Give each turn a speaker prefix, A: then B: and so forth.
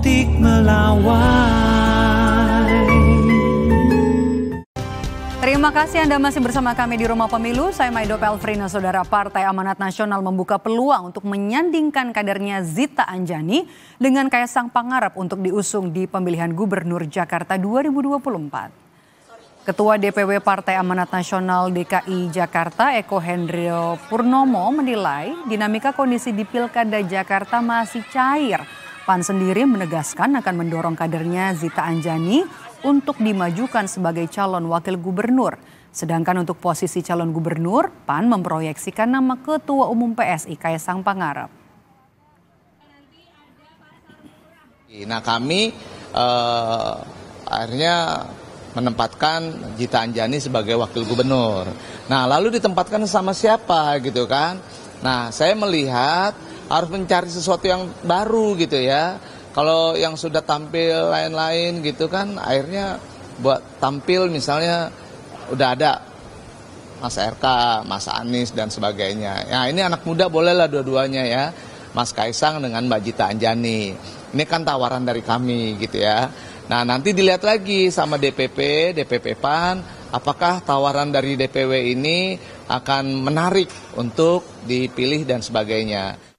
A: optik melawai. Terima kasih Anda masih bersama kami di Rumah Pemilu. Saya Maido Pelfrina, Saudara Partai Amanat Nasional membuka peluang untuk menyandingkan kadernya Zita Anjani dengan Kaisang Pangarep untuk diusung di pemilihan Gubernur Jakarta 2024. Ketua DPW Partai Amanat Nasional DKI Jakarta Eko Hendrio Purnomo menilai dinamika kondisi di Pilkada Jakarta masih cair PAN sendiri menegaskan akan mendorong kadernya Zita Anjani untuk dimajukan sebagai calon wakil gubernur. Sedangkan untuk posisi calon gubernur, PAN memproyeksikan nama Ketua Umum PSI Kaisang Pangarep.
B: Nah kami eh, akhirnya menempatkan Jita Anjani sebagai wakil gubernur. Nah, lalu ditempatkan sama siapa gitu kan? Nah, saya melihat harus mencari sesuatu yang baru gitu ya. Kalau yang sudah tampil lain-lain gitu kan akhirnya buat tampil misalnya udah ada Mas RK, Mas Anies dan sebagainya. Nah ini anak muda bolehlah dua-duanya ya. Mas Kaisang dengan Mbak Jita Anjani. Ini kan tawaran dari kami gitu ya. Nah nanti dilihat lagi sama DPP, DPP PAN, apakah tawaran dari DPW ini akan menarik untuk dipilih dan sebagainya.